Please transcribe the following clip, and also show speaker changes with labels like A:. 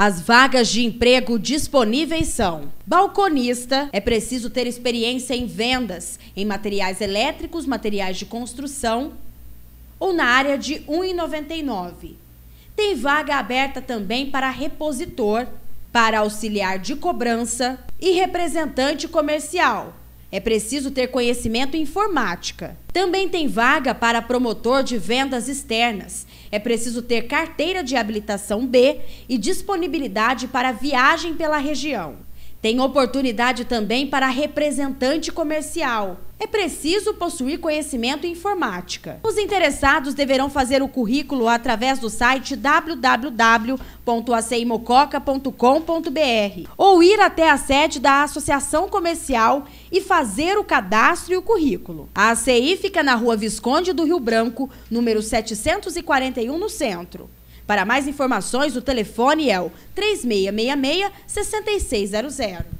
A: As vagas de emprego disponíveis são: balconista, é preciso ter experiência em vendas, em materiais elétricos, materiais de construção ou na área de R$ 1,99. Tem vaga aberta também para repositor, para auxiliar de cobrança e representante comercial. É preciso ter conhecimento em informática. Também tem vaga para promotor de vendas externas. É preciso ter carteira de habilitação B e disponibilidade para viagem pela região. Tem oportunidade também para representante comercial é preciso possuir conhecimento em informática. Os interessados deverão fazer o currículo através do site www.aceimococa.com.br ou ir até a sede da Associação Comercial e fazer o cadastro e o currículo. A ACI fica na Rua Visconde do Rio Branco, número 741 no centro. Para mais informações, o telefone é o 3666 6600.